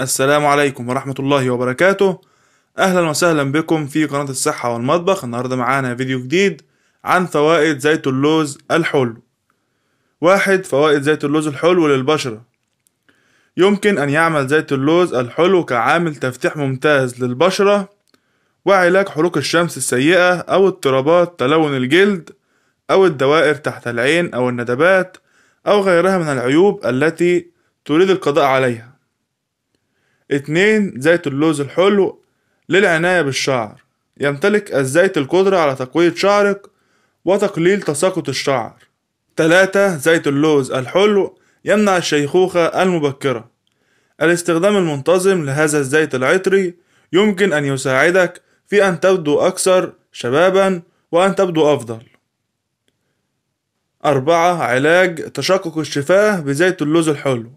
السلام عليكم ورحمة الله وبركاته أهلا وسهلا بكم في قناة الصحة والمطبخ النهاردة معانا فيديو جديد عن فوائد زيت اللوز الحلو واحد فوائد زيت اللوز الحلو للبشرة يمكن أن يعمل زيت اللوز الحلو كعامل تفتيح ممتاز للبشرة وعلاج حروق الشمس السيئة أو اضطرابات تلون الجلد أو الدوائر تحت العين أو الندبات أو غيرها من العيوب التي تريد القضاء عليها اتنين زيت اللوز الحلو للعناية بالشعر يمتلك الزيت القدرة على تقوية شعرك وتقليل تساقط الشعر تلاتة زيت اللوز الحلو يمنع الشيخوخة المبكرة الاستخدام المنتظم لهذا الزيت العطري يمكن أن يساعدك في أن تبدو أكثر شبابا وأن تبدو أفضل أربعة علاج تشقق الشفاه بزيت اللوز الحلو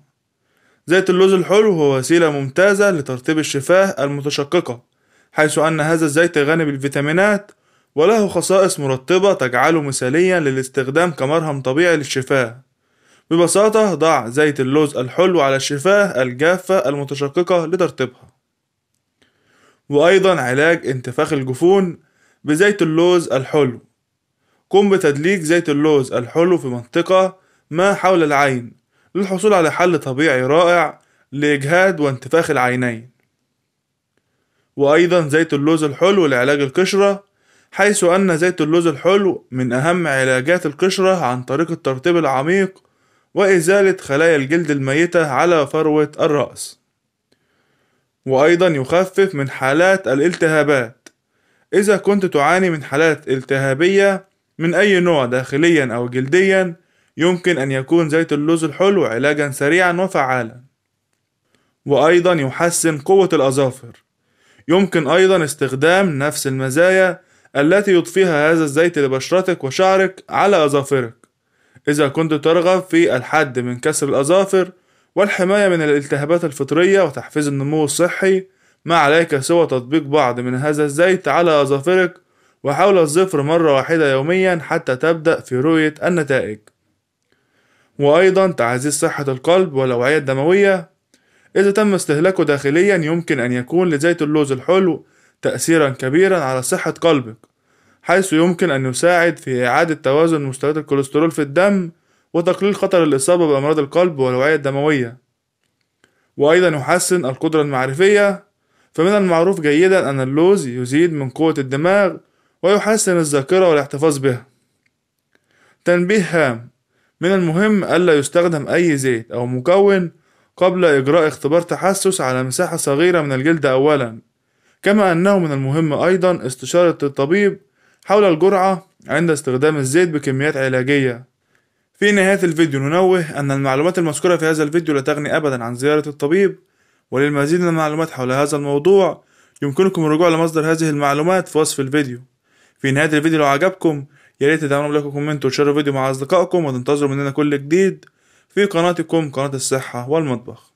زيت اللوز الحلو هو وسيلة ممتازة لترطيب الشفاه المتشققة حيث أن هذا الزيت غني بالفيتامينات وله خصائص مرطبة تجعله مثاليا للاستخدام كمرهم طبيعي للشفاه ببساطة ضع زيت اللوز الحلو على الشفاه الجافة المتشققة لترطيبها وأيضا علاج انتفاخ الجفون بزيت اللوز الحلو قم بتدليك زيت اللوز الحلو في منطقة ما حول العين للحصول على حل طبيعي رائع لإجهاد وانتفاخ العينين وأيضا زيت اللوز الحلو لعلاج القشرة حيث أن زيت اللوز الحلو من أهم علاجات القشرة عن طريق الترطيب العميق وإزالة خلايا الجلد الميتة على فروة الرأس وأيضا يخفف من حالات الالتهابات إذا كنت تعاني من حالات التهابية من أي نوع داخليا أو جلديا يمكن أن يكون زيت اللوز الحلو علاجا سريعا وفعالا وأيضا يحسن قوة الأظافر يمكن أيضا استخدام نفس المزايا التي يضفيها هذا الزيت لبشرتك وشعرك على أظافرك إذا كنت ترغب في الحد من كسر الأظافر والحماية من الالتهابات الفطرية وتحفيز النمو الصحي ما عليك سوى تطبيق بعض من هذا الزيت على أظافرك وحاول الزفر مرة واحدة يوميا حتى تبدأ في رؤية النتائج وأيضا تعزيز صحة القلب والأوعية الدموية إذا تم استهلاكه داخليا يمكن أن يكون لزيت اللوز الحلو تأثيرا كبيرا على صحة قلبك حيث يمكن أن يساعد في إعادة توازن مستويات الكوليسترول في الدم وتقليل خطر الإصابة بأمراض القلب والأوعية الدموية وأيضا يحسن القدرة المعرفية فمن المعروف جيدا أن اللوز يزيد من قوة الدماغ ويحسن الذاكرة والاحتفاظ بها تنبيه هام من المهم ألا يستخدم أي زيت أو مكون قبل إجراء اختبار تحسس على مساحة صغيرة من الجلد أولا كما أنه من المهم أيضا استشارة الطبيب حول الجرعة عند استخدام الزيت بكميات علاجية في نهاية الفيديو ننوه أن المعلومات المذكورة في هذا الفيديو لا تغني أبدا عن زيارة الطبيب وللمزيد من المعلومات حول هذا الموضوع يمكنكم الرجوع لمصدر هذه المعلومات في وصف الفيديو في نهاية الفيديو لو عجبكم يا ريت تدعمونا لايك وكومنت وتشاركوا الفيديو مع اصدقائكم وتنتظروا مننا كل جديد في قناتكم قناة الصحة والمطبخ